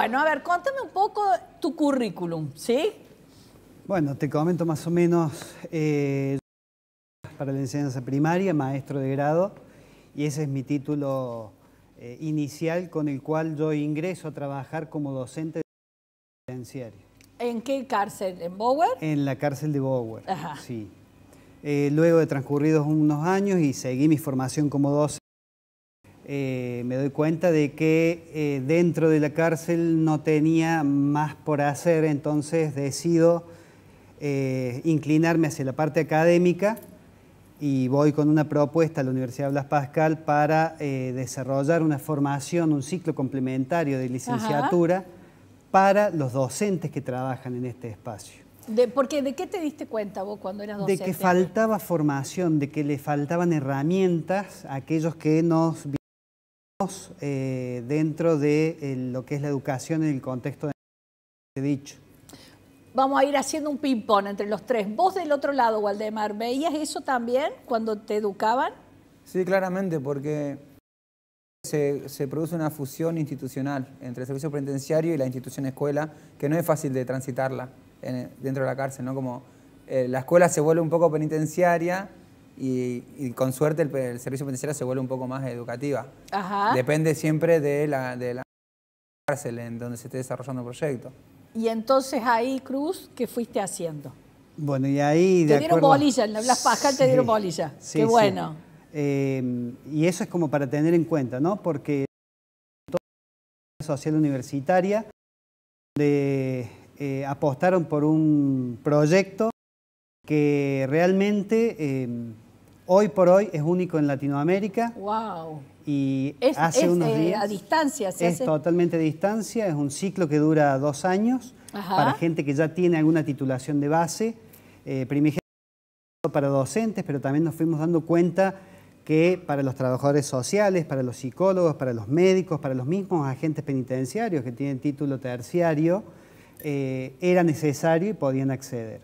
Bueno, a ver, cuéntame un poco tu currículum, ¿sí? Bueno, te comento más o menos eh, para la enseñanza primaria, maestro de grado, y ese es mi título eh, inicial con el cual yo ingreso a trabajar como docente penitenciario. ¿En qué cárcel? ¿En Bower? En la cárcel de Bower, Ajá. sí. Eh, luego de transcurridos unos años y seguí mi formación como docente, eh, me doy cuenta de que eh, dentro de la cárcel no tenía más por hacer, entonces decido eh, inclinarme hacia la parte académica y voy con una propuesta a la Universidad Blas Pascal para desarrollar una formación, un ciclo complementario de licenciatura para los docentes que trabajan en este espacio. De, porque, ¿De qué te diste cuenta vos cuando eras docente? De que faltaba formación, de que le faltaban herramientas a aquellos que nos... Eh, dentro de eh, lo que es la educación en el contexto de dicho. Vamos a ir haciendo un ping-pong entre los tres. Vos del otro lado, Waldemar, ¿veías eso también cuando te educaban? Sí, claramente, porque se, produce una fusión institucional entre el servicio penitenciario y la institución escuela, que no es fácil de transitarla dentro de la cárcel, ¿no? Como eh, la escuela se vuelve un poco penitenciaria, y, con suerte el, servicio penitenciario se vuelve un poco más educativa. Depende siempre de la, cárcel en donde se esté desarrollando el proyecto. Y entonces ahí, Cruz, ¿qué fuiste haciendo? Bueno, y ahí... te dieron bolillas, bolilla, en te dieron bolilla. Qué bueno. Em, y eso es como para tener en cuenta, ¿no? Porque toda la social universitaria, donde eh, apostaron por un proyecto que realmente... Em, hoy por hoy es único en Latinoamérica. ¡Wow! Y hace unos eh, días. a distancia, se Es totalmente a distancia, es un ciclo que dura dos años para gente que ya tiene alguna titulación de base. Eh, para docentes, pero también nos fuimos dando cuenta que para los trabajadores sociales, para los psicólogos, para los médicos, para los mismos agentes penitenciarios que tienen título terciario, eh, era necesario y podían acceder.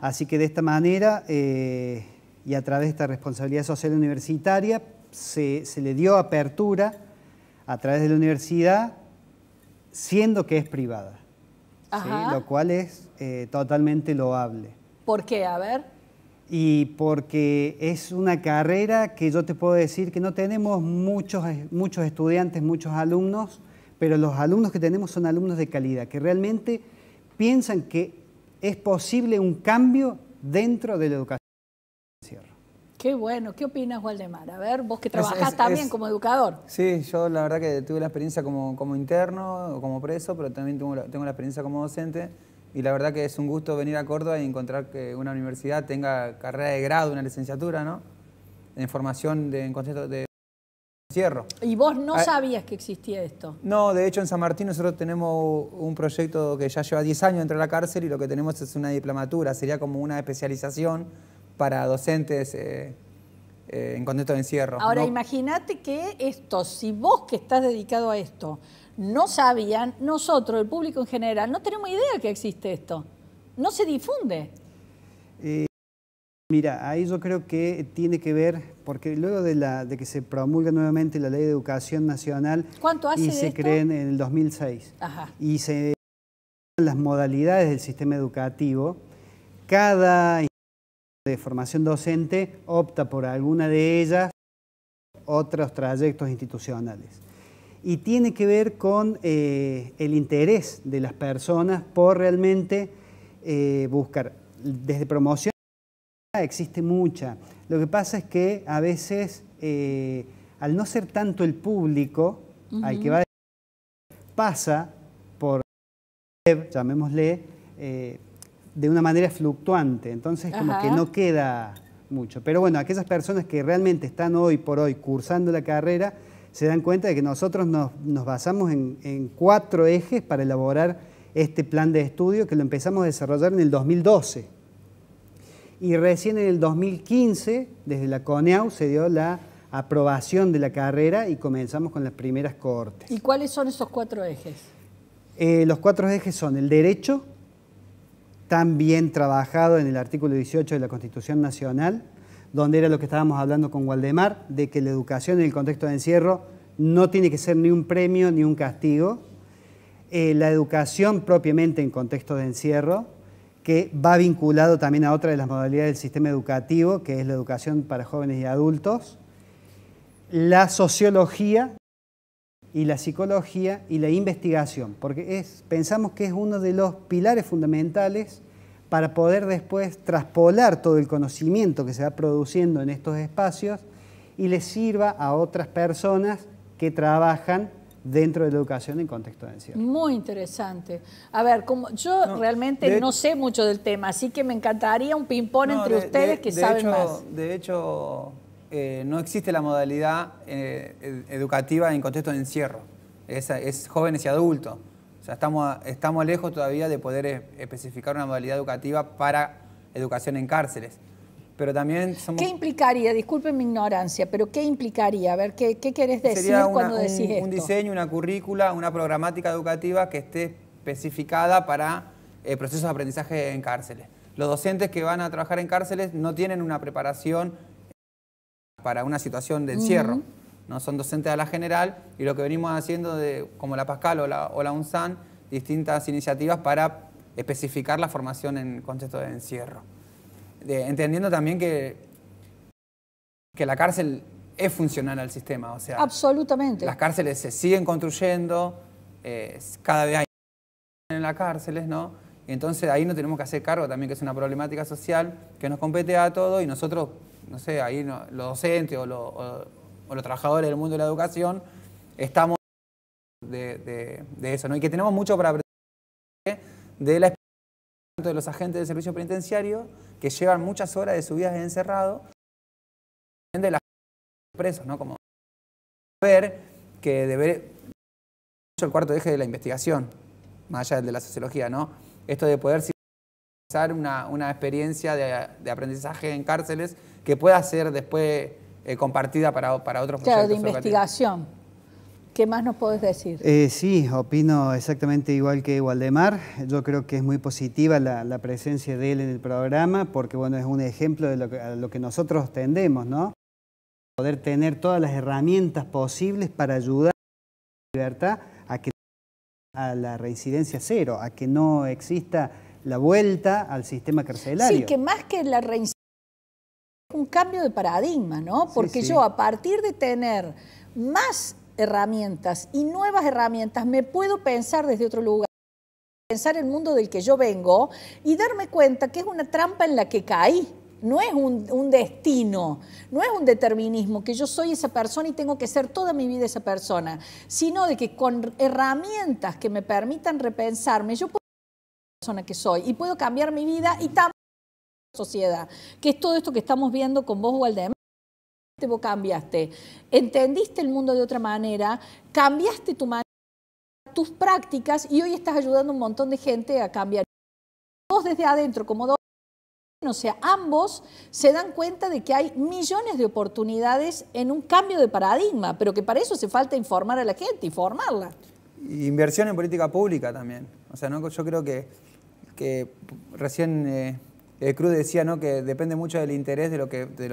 Así que de esta manera eh, y a través de esta responsabilidad social universitaria se, le dio apertura a través de la universidad, siendo que es privada, lo cual es eh, totalmente loable. ¿Por qué? A ver. Y porque es una carrera que yo te puedo decir que no tenemos muchos, eh, muchos estudiantes, muchos alumnos, pero los alumnos que tenemos son alumnos de calidad, que realmente piensan que es posible un cambio dentro de la educación. Qué bueno, ¿qué opinas, Waldemar? A ver, vos que trabajás también como educador. Sí, yo la verdad que tuve la experiencia como, como interno, como preso, pero también tengo la, experiencia como docente. Y la verdad que es un gusto venir a Córdoba y encontrar que una universidad tenga carrera de grado, una licenciatura, ¿no? En formación de, en concepto de encierro. ¿Y vos no ah, sabías que existía esto? No, de hecho en San Martín nosotros tenemos un proyecto que ya lleva 10 años dentro de la cárcel y lo que tenemos es una diplomatura, sería como una especialización para docentes eh, eh, en contexto de encierro. Ahora, imagínate que esto, si vos que estás dedicado a esto, no sabían, nosotros, el público en general, no tenemos idea que existe esto. No se difunde. mira, ahí yo creo que tiene que ver, porque luego de, la, de que se promulga nuevamente la Ley de Educación Nacional, ¿cuánto Y se creen en el 2006. Ajá. Y se las modalidades del sistema educativo. Cada de formación docente opta por alguna de ellas, otros trayectos institucionales. Y tiene que ver con eh, el interés de las personas por realmente eh, buscar. Desde promoción existe mucha. Lo que pasa es que a veces, eh, al no ser tanto el público al que va, pasa por llamémosle, de una manera fluctuante, entonces como que no queda mucho. Pero bueno, aquellas personas que realmente están hoy por hoy cursando la carrera, se dan cuenta de que nosotros nos, basamos en, cuatro ejes para elaborar este plan de estudio que lo empezamos a desarrollar en el 2012. Y recién en el 2015, desde la CONEAU, se dio la aprobación de la carrera y comenzamos con las primeras cortes. ¿Y cuáles son esos cuatro ejes? Eh, los cuatro ejes son el derecho, tan bien trabajado en el artículo 18 de la Constitución Nacional, donde era lo que estábamos hablando con Waldemar, de que la educación en el contexto de encierro no tiene que ser ni un premio ni un castigo. Eh, la educación propiamente en contexto de encierro, que va vinculado también a otra de las modalidades del sistema educativo, que es la educación para jóvenes y adultos. La sociología, y la psicología y la investigación, porque es, pensamos que es uno de los pilares fundamentales para poder después traspolar todo el conocimiento que se va produciendo en estos espacios y les sirva a otras personas que trabajan dentro de la educación en contexto de encierro. Muy interesante. A ver, como yo realmente no sé mucho del tema, así que me encantaría un ping-pong entre ustedes que saben más. De hecho, eh, no existe la modalidad eh, educativa en contexto de encierro. Es, jóvenes y adultos. sea, estamos, lejos todavía de poder especificar una modalidad educativa para educación en cárceles. Pero también ¿Qué implicaría? Disculpen mi ignorancia, pero ¿qué implicaría? A ver, ¿qué, querés decir cuando decís un, Un diseño, una currícula, una programática educativa que esté especificada para eh, procesos de aprendizaje en cárceles. Los docentes que van a trabajar en cárceles no tienen una preparación para una situación de encierro. ¿no? Son docentes a la general y lo que venimos haciendo, de, como la Pascal o la, UNSAN, distintas iniciativas para especificar la formación en contexto de encierro. entendiendo también que, que la cárcel es funcional al sistema. O sea, Absolutamente. Las cárceles se siguen construyendo, eh, cada vez hay en las cárceles, ¿no? Y entonces ahí nos tenemos que hacer cargo también, que es una problemática social que nos compete a todos y nosotros no sé, ahí los docentes o, los trabajadores del mundo de la educación, estamos de, eso, ¿no? Y que tenemos mucho para aprender de la experiencia de los agentes del servicio penitenciario que llevan muchas horas de su vida encerrado, de las presos, ¿no? Como ver que debe el cuarto eje de la investigación, más allá del de la sociología, ¿no? Esto de poder una, una experiencia de aprendizaje en cárceles que pueda ser después eh, compartida para, para otros claro, Claro, de investigación. ¿Qué más nos podés decir? Eh, sí, opino exactamente igual que Waldemar. Yo creo que es muy positiva la, la presencia de él en el programa porque bueno, es un ejemplo de lo que, nosotros tendemos, ¿no? Poder tener todas las herramientas posibles para ayudar a la libertad a que a la reincidencia cero, a que no exista la vuelta al sistema carcelario. Sí, que más que la reincidencia un cambio de paradigma, ¿no? Porque yo a partir de tener más herramientas y nuevas herramientas me puedo pensar desde otro lugar pensar el mundo del que yo vengo y darme cuenta que es una trampa en la que caí. No es un, destino, no es un determinismo que yo soy esa persona y tengo que ser toda mi vida esa persona, sino de que con herramientas que me permitan repensarme, yo puedo ser la persona que soy y puedo cambiar mi vida y también sociedad, que es todo esto que estamos viendo con vos, Waldemar. Vos cambiaste, entendiste el mundo de otra manera, cambiaste tu manera, tus prácticas y hoy estás ayudando a un montón de gente a cambiar. Vos desde adentro, como dos, o sea, ambos se dan cuenta de que hay millones de oportunidades en un cambio de paradigma, pero que para eso se falta informar a la gente y formarla. Inversión en política pública también. O sea, yo creo que, que recién... Eh, eh, Cruz decía que depende mucho del interés de lo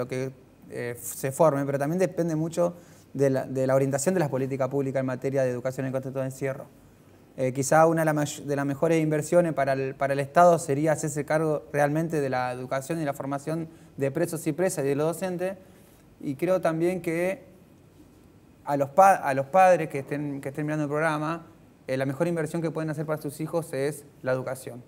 que, eh, se forme, pero también depende mucho de la, orientación de las políticas públicas en materia de educación en contexto de encierro. Eh, quizá una de, las mejores inversiones para el, Estado sería hacerse cargo realmente de la educación y la formación de presos y presas y de los docentes. Y creo también que a los, padres que estén, mirando el programa, la mejor inversión que pueden hacer para sus hijos es la educación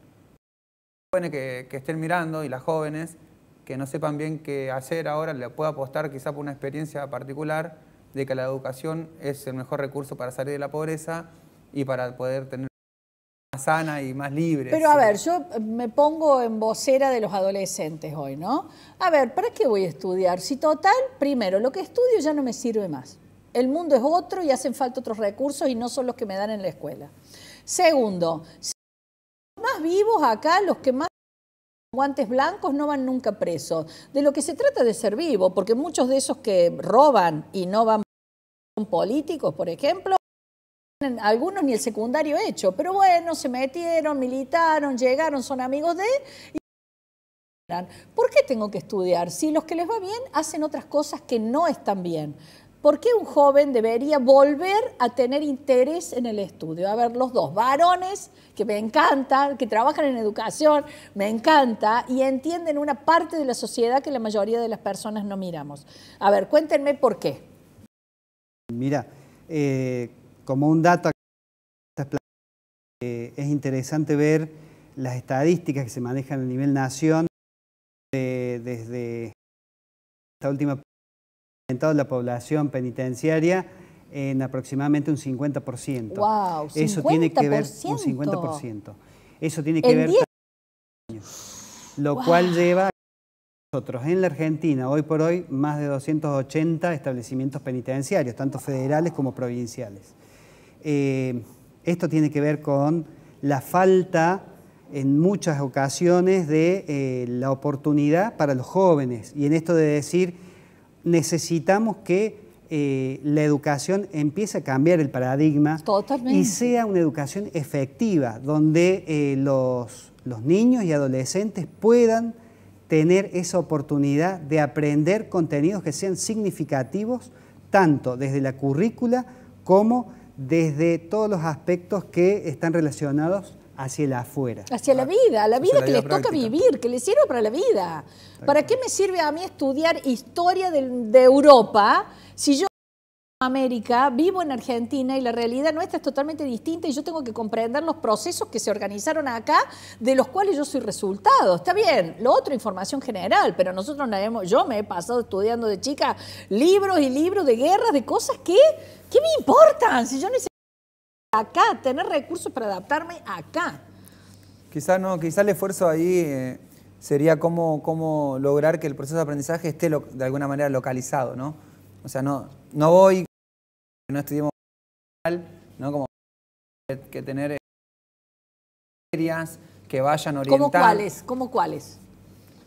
que, estén mirando y las jóvenes que no sepan bien qué hacer ahora le puedo apostar quizá por una experiencia particular de que la educación es el mejor recurso para salir de la pobreza y para poder tener más sana y más libre. Pero a ver, yo me pongo en vocera de los adolescentes hoy, ¿no? A ver, ¿para qué voy a estudiar? Si total, primero, lo que estudio ya no me sirve más. El mundo es otro y hacen falta otros recursos y no son los que me dan en la escuela. Segundo, vivos acá, los que más guantes blancos no van nunca presos. De lo que se trata de ser vivo, porque muchos de esos que roban y no van son políticos, por ejemplo, algunos ni el secundario hecho, pero bueno, se metieron, militaron, llegaron, son amigos de... Y... ¿Por qué tengo que estudiar? Si los que les va bien hacen otras cosas que no están bien. ¿Por qué un joven debería volver a tener interés en el estudio? A ver, los dos varones, que me encantan, que trabajan en educación, me encanta, y entienden una parte de la sociedad que la mayoría de las personas no miramos. A ver, cuéntenme por qué. Mira, eh, como un dato, eh, es interesante ver las estadísticas que se manejan a nivel nación eh, desde esta última la población penitenciaria en aproximadamente un 50%. Wow, 50%. Eso tiene que ver un 50%. Eso tiene que ver años, lo cual lleva a nosotros en la Argentina hoy por hoy más de 280 establecimientos penitenciarios, tanto federales como provinciales. Eh, esto tiene que ver con la falta en muchas ocasiones de eh, la oportunidad para los jóvenes y en esto de decir necesitamos que eh, la educación empiece a cambiar el paradigma y sea una educación efectiva, donde eh, los, los, niños y adolescentes puedan tener esa oportunidad de aprender contenidos que sean significativos, tanto desde la currícula como desde todos los aspectos que están relacionados hacia el afuera. Hacia la vida, la vida que les toca vivir, que les sirve para la vida. ¿Para qué me sirve a mí estudiar historia de, Europa si yo en América, vivo en Argentina y la realidad nuestra es totalmente distinta y yo tengo que comprender los procesos que se organizaron acá, de los cuales yo soy resultado. Está bien, lo otro información general, pero nosotros no hemos, yo me he pasado estudiando de chica libros y libros de guerras, de cosas que, ¿qué me importan? Si yo necesito acá, tener recursos para adaptarme acá. Quizá no, quizá el esfuerzo ahí eh, sería cómo, cómo, lograr que el proceso de aprendizaje esté de alguna manera localizado, ¿no? O sea, no, no voy, no estudiemos ¿no? Como que tener eh, áreas que vayan orientadas. ¿Cómo cuáles? ¿Cómo cuáles?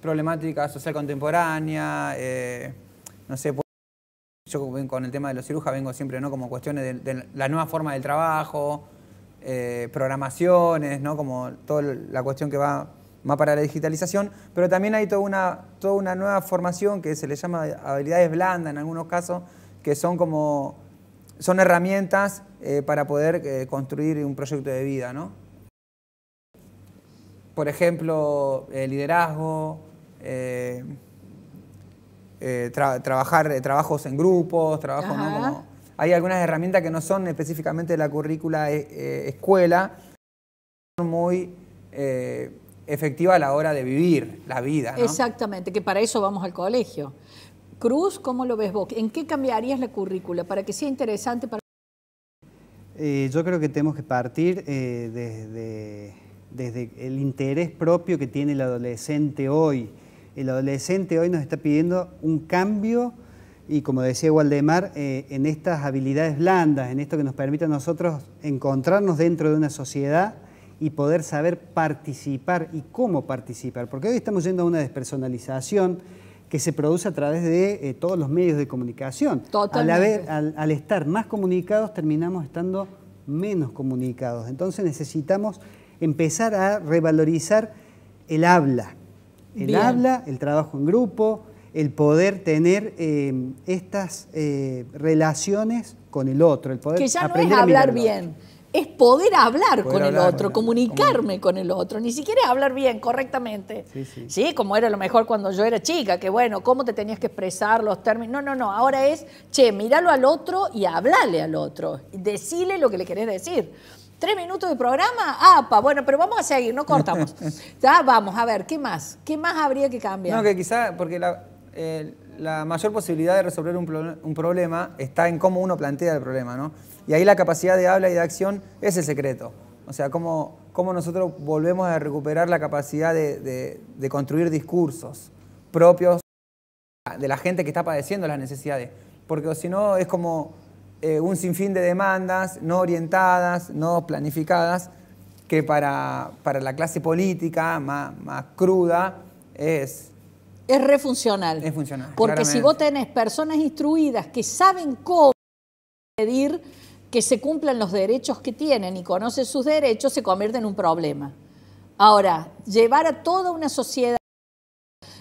Problemática social contemporánea, eh, no sé, yo con el tema de los cirujas vengo siempre ¿no? como cuestiones de, la nueva forma del trabajo, eh, programaciones, ¿no? como toda la cuestión que va más para la digitalización, pero también hay toda una, toda una nueva formación que se le llama habilidades blandas en algunos casos, que son como son herramientas eh, para poder eh, construir un proyecto de vida. ¿no? Por ejemplo, liderazgo, eh, trabajar eh, trabajos en grupos, trabajos ¿no? hay algunas herramientas que no son específicamente de la currícula eh, escuela, son muy efectiva efectivas a la hora de vivir la vida. Exactamente, que para eso vamos al colegio. Cruz, ¿cómo lo ves vos? ¿En qué cambiarías la currícula para que sea interesante para... Eh, yo creo que tenemos que partir desde el interés propio que tiene el adolescente hoy el adolescente hoy nos está pidiendo un cambio y como decía Waldemar, eh, en estas habilidades blandas, en esto que nos permite a nosotros encontrarnos dentro de una sociedad y poder saber participar y cómo participar, porque hoy estamos yendo a una despersonalización que se produce a través de eh, todos los medios de comunicación. al estar más comunicados terminamos estando menos comunicados, entonces necesitamos empezar a revalorizar el habla, el habla, el trabajo en grupo, el poder tener eh, estas eh, relaciones con el otro, el poder que ya no es hablar bien, es poder hablar con el otro, comunicarme con el otro, ni siquiera hablar bien correctamente, sí, como era lo mejor cuando yo era chica, que bueno, cómo te tenías que expresar los términos, no, no, no, ahora es, che, míralo al otro y hablale al otro, decile lo que le querés decir. ¿Tres minutos de programa? ¡Apa! Bueno, pero vamos a seguir, no cortamos. ya, vamos, a ver, ¿qué más? ¿Qué más habría que cambiar? No, que quizá, porque la, eh, la mayor posibilidad de resolver un, problema está en cómo uno plantea el problema, ¿no? Y ahí la capacidad de habla y de acción es el secreto. O sea, cómo, cómo nosotros volvemos a recuperar la capacidad de, de construir discursos propios de la gente que está padeciendo las necesidades. Porque si no, es como eh, un sinfín de demandas no orientadas, no planificadas, que para, la clase política más, cruda es... Es refuncional. Es funcional. Porque si vos tenés personas instruidas que saben cómo pedir que se cumplan los derechos que tienen y conocen sus derechos, se convierte en un problema. Ahora, llevar a toda una sociedad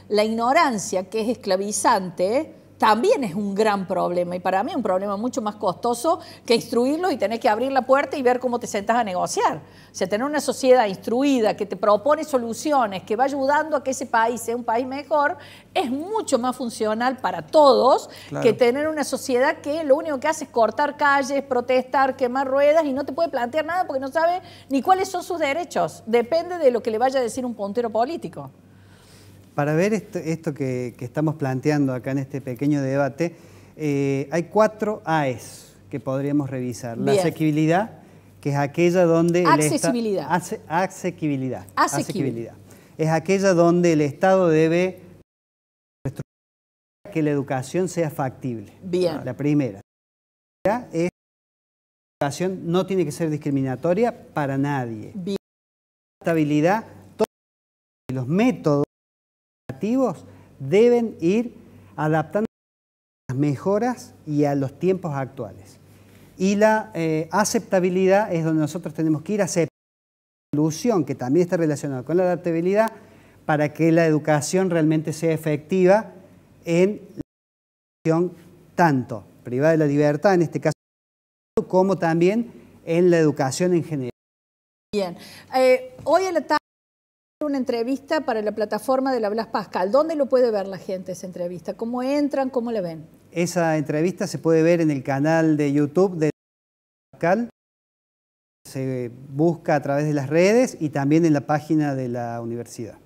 la ignorancia que es esclavizante, también es un gran problema y para mí un problema mucho más costoso que instruirlo y tener que abrir la puerta y ver cómo te sentas a negociar. O sea, tener una sociedad instruida que te propone soluciones, que va ayudando a que ese país sea un país mejor, es mucho más funcional para todos que tener una sociedad que lo único que hace es cortar calles, protestar, quemar ruedas y no te puede plantear nada porque no sabe ni cuáles son sus derechos. Depende de lo que le vaya a decir un puntero político para ver esto, que, estamos planteando acá en este pequeño debate, eh, hay cuatro AES que podríamos revisar. La asequibilidad, que es aquella donde... Accesibilidad. asequibilidad. Asequibilidad. Es aquella donde el Estado debe que la educación sea factible. Bien. La primera. Es la educación no tiene que ser discriminatoria para nadie. Bien. La estabilidad, todos los métodos deben ir adaptando las mejoras y a los tiempos actuales. Y la eh, aceptabilidad es donde nosotros tenemos que ir a la solución, que también está relacionada con la adaptabilidad, para que la educación realmente sea efectiva en la educación tanto privada de la libertad, en este caso, como también en la educación en general. Bien, eh, hoy en una entrevista para la plataforma de la Blas Pascal. ¿Dónde lo puede ver la gente esa entrevista? ¿Cómo entran? ¿Cómo la ven? Esa entrevista se puede ver en el canal de YouTube de la Pascal. Se busca a través de las redes y también en la página de la universidad.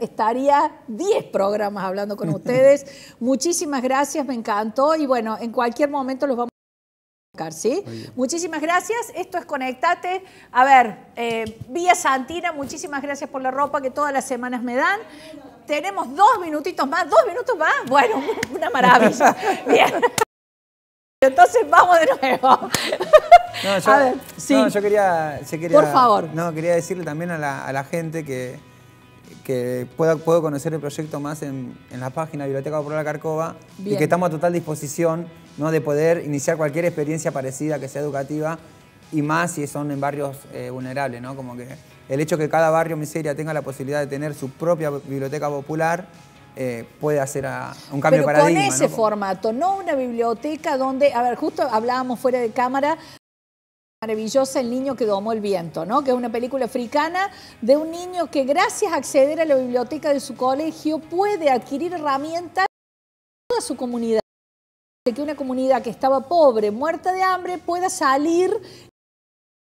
Estaría 10 programas hablando con ustedes. Muchísimas gracias, me encantó. Y bueno, en cualquier momento los vamos Muchísimas gracias. Esto es Conectate. A ver, eh, Vía Santina, muchísimas gracias por la ropa que todas las semanas me dan. Tenemos dos minutitos más, dos minutos más. Bueno, una maravilla. Bien. Entonces vamos de nuevo. a ver, sí. yo quería, Por favor. No, quería decirle también a la gente que que pueda, puedo conocer el proyecto más en, en la página Biblioteca Popular Carcova y que estamos a total disposición ¿no? de poder iniciar cualquier experiencia parecida que sea educativa y más si son en barrios eh, vulnerables, ¿no? Como que el hecho que cada barrio miseria tenga la posibilidad de tener su propia biblioteca popular eh, puede hacer un cambio Pero de paradigma. Con ese formato, no una biblioteca donde, a ver, justo hablábamos fuera de cámara maravillosa El niño que domó el viento, ¿no? que es una película africana de un niño que gracias a acceder a la biblioteca de su colegio puede adquirir herramientas de toda su comunidad. De que una comunidad que estaba pobre, muerta de hambre, pueda salir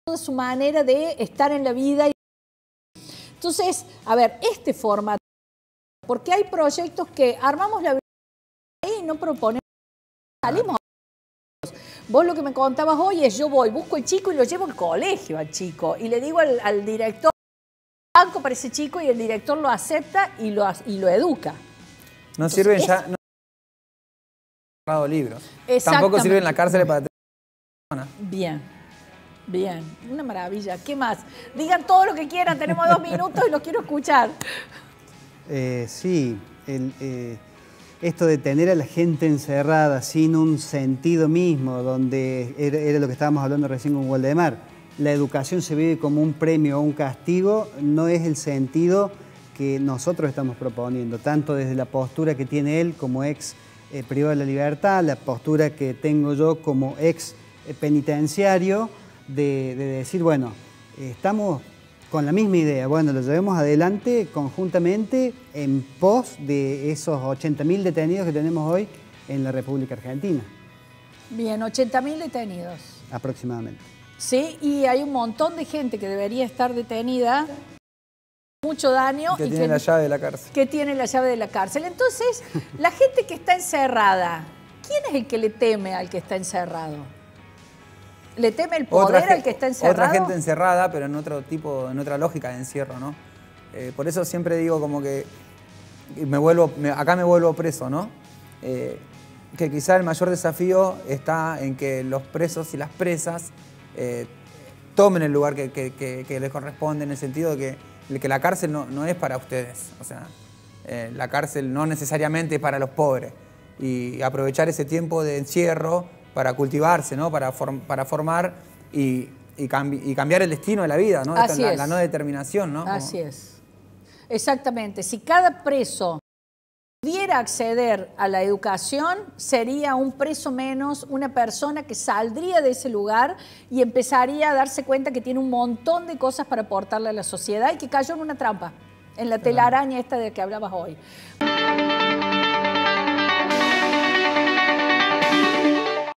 de su manera de estar en la vida. Entonces, a ver, este formato, porque hay proyectos que armamos la biblioteca y no proponemos, salimos Vos lo que me contabas hoy es, yo voy, busco el chico y lo llevo al colegio al chico y le digo al, director, banco para ese chico y el director lo acepta y lo, y lo educa. No sirven ya... No libros. Tampoco sirven la cárcel para tener Bien, bien, una maravilla. ¿Qué más? Digan todo lo que quieran, tenemos dos minutos y los quiero escuchar. Eh, sí, el, eh, esto de tener a la gente encerrada sin un sentido mismo, donde era, lo que estábamos hablando recién con Waldemar, la educación se vive como un premio o un castigo, no es el sentido que nosotros estamos proponiendo, tanto desde la postura que tiene él como ex eh, privado de la libertad, la postura que tengo yo como ex eh, penitenciario, de decir, bueno, estamos con la misma idea. Bueno, lo llevemos adelante conjuntamente en pos de esos 80.000 detenidos que tenemos hoy en la República Argentina. Bien, 80.000 detenidos. Aproximadamente. Sí, y hay un montón de gente que debería estar detenida, mucho daño. Que tiene la llave de la cárcel. Que tiene la llave de la cárcel. Entonces, la gente que está encerrada, ¿quién es el que le teme al que está encerrado? le teme el poder al que está encerrado. Otra gente encerrada, pero en otro tipo, en otra lógica de encierro, ¿no? Eh, por eso siempre digo como que me vuelvo, acá me vuelvo preso, ¿no? Eh, que quizá el mayor desafío está en que los presos y las presas eh, tomen el lugar que, les corresponde en el sentido de que, la cárcel no, no, es para ustedes. O sea, la cárcel no necesariamente es para los pobres. Y aprovechar ese tiempo de encierro para cultivarse, ¿no? para, formar y, cambiar el destino de la vida, ¿no? la, no determinación. ¿no? Así es. Exactamente. Si cada preso pudiera acceder a la educación, sería un preso menos, una persona que saldría de ese lugar y empezaría a darse cuenta que tiene un montón de cosas para aportarle a la sociedad y que cayó en una trampa, en la telaraña esta de que hablabas hoy.